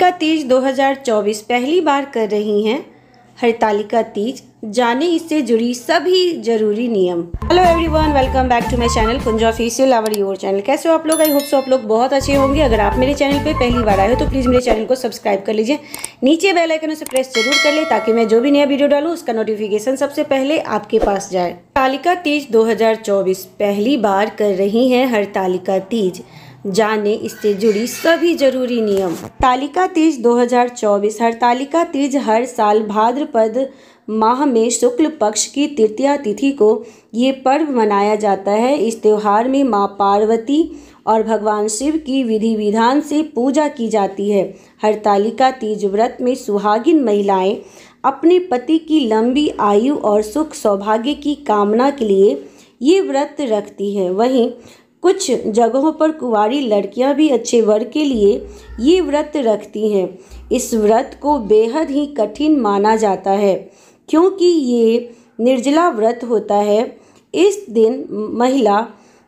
हरतालिका तीज 2024 पहली बार कर रही हैं हरतालिका तीज जाने इससे जुड़ी सभी जरूरी नियम hello everyone welcome back to my channel Kunja official our your channel कैसे हो आप लोग आई होप सो आप लोग बहुत अच्छे होंगे अगर आप मेरे चैनल पे पहली बार आए हो तो प्लीज़ मेरे चैनल को सब्सक्राइब कर लीजिए नीचे बेल आइकन उसे प्रेस जरूर कर ले ताकि मैं जो भी नया वीडियो डालूँ उसका नोटिफिकेशन सबसे पहले आपके पास जाए हरतालिका तीज दो पहली बार कर रही है हरतालिका तीज जाने इससे जुड़ी सभी जरूरी नियम तालिका तीज 2024 तालिका तीज हर साल भाद्रपद माह में शुक्ल पक्ष की तृतीया तिथि को ये पर्व मनाया जाता है इस त्यौहार में माँ पार्वती और भगवान शिव की विधि विधान से पूजा की जाती है हरतालिका तीज व्रत में सुहागिन महिलाएं अपने पति की लंबी आयु और सुख सौभाग्य की कामना के लिए ये व्रत रखती है वहीं कुछ जगहों पर कुंवारी लड़कियां भी अच्छे वर के लिए ये व्रत रखती हैं इस व्रत को बेहद ही कठिन माना जाता है क्योंकि ये निर्जला व्रत होता है इस दिन महिला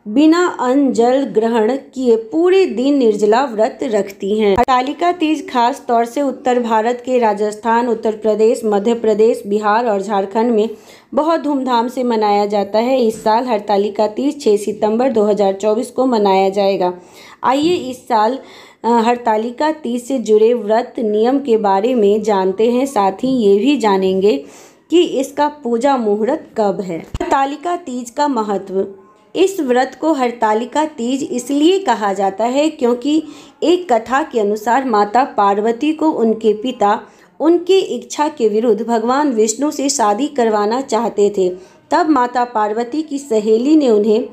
बिना अन्न जल ग्रहण किए पूरे दिन निर्जला व्रत रखती हैं अटालिका तीज खास तौर से उत्तर भारत के राजस्थान उत्तर प्रदेश मध्य प्रदेश बिहार और झारखंड में बहुत धूमधाम से मनाया जाता है इस साल हड़तालिका तीज 6 सितंबर 2024 को मनाया जाएगा आइए इस साल हड़तालिका तीज से जुड़े व्रत नियम के बारे में जानते हैं साथ ही ये भी जानेंगे कि इसका पूजा मुहूर्त कब है हड़तालिका तीज का महत्व इस व्रत को हरतालिका तीज इसलिए कहा जाता है क्योंकि एक कथा के अनुसार माता पार्वती को उनके पिता उनकी इच्छा के विरुद्ध भगवान विष्णु से शादी करवाना चाहते थे तब माता पार्वती की सहेली ने उन्हें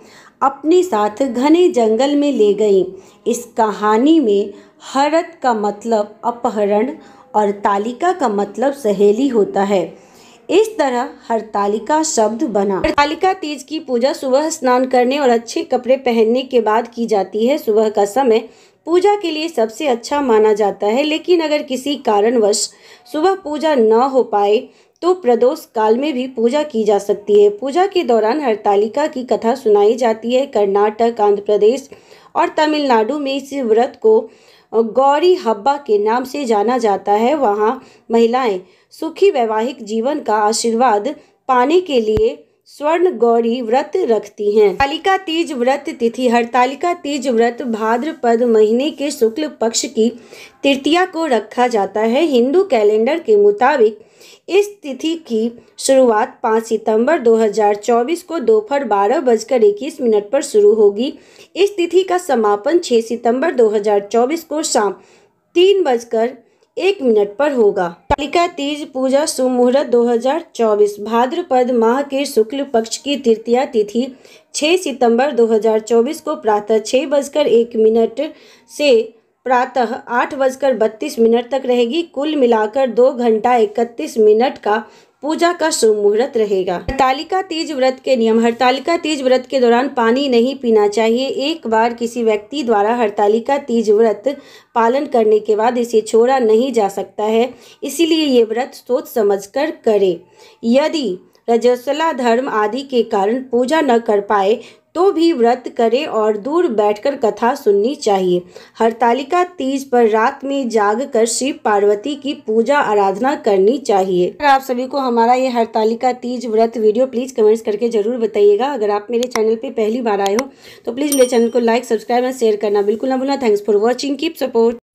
अपने साथ घने जंगल में ले गई इस कहानी में हरत का मतलब अपहरण और तालिका का मतलब सहेली होता है इस तरह हरतालिका शब्द बना हरतालिका तीज की पूजा सुबह स्नान करने और अच्छे कपड़े पहनने के बाद की जाती है सुबह का समय पूजा के लिए सबसे अच्छा माना जाता है लेकिन अगर किसी कारणवश सुबह पूजा न हो पाए तो प्रदोष काल में भी पूजा की जा सकती है पूजा के दौरान हरतालिका की कथा सुनाई जाती है कर्नाटक आंध्र प्रदेश और तमिलनाडु में इस व्रत को गौरी हब्बा के नाम से जाना जाता है वहाँ महिलाएं सुखी वैवाहिक जीवन का आशीर्वाद पाने के लिए स्वर्ण गौरी व्रत रखती हैं हरतालिका तीज व्रत तिथि हरतालिका तीज व्रत भाद्रपद महीने के शुक्ल पक्ष की तृतीया को रखा जाता है हिंदू कैलेंडर के मुताबिक इस तिथि की शुरुआत 5 सितंबर 2024 को दोपहर बारह बजकर इक्कीस मिनट पर शुरू होगी इस तिथि का समापन 6 सितंबर 2024 को शाम तीन बजकर एक मिनट पर होगा कालिका तीज पूजा सुमुहूर्त 2024 भाद्रपद माह के शुक्ल पक्ष की तृतीया तिथि 6 सितंबर 2024 को प्रातः छः बजकर एक मिनट से प्रातः आठ बजकर बत्तीस मिनट तक रहेगी कुल मिलाकर दो घंटा इकतीस मिनट का पूजा का शुभ मुहूर्त रहेगा हड़तालिका तीज व्रत के नियम हड़तालिका तीज व्रत के दौरान पानी नहीं पीना चाहिए एक बार किसी व्यक्ति द्वारा हड़तालिका तीज व्रत पालन करने के बाद इसे छोड़ा नहीं जा सकता है इसीलिए ये व्रत सोच समझ कर करें यदि रजस्वला धर्म आदि के कारण पूजा न कर पाए तो भी व्रत करें और दूर बैठकर कथा सुननी चाहिए हरतालिका तीज पर रात में जाग कर शिव पार्वती की पूजा आराधना करनी चाहिए अगर आप सभी को हमारा ये हरतालिका तीज व्रत वीडियो प्लीज़ कमेंट्स करके ज़रूर बताइएगा अगर आप मेरे चैनल पे पहली बार आए हो तो प्लीज़ मेरे चैनल को लाइक सब्सक्राइब एंड शेयर करना बिल्कुल ना भूलना thanks for watching keep support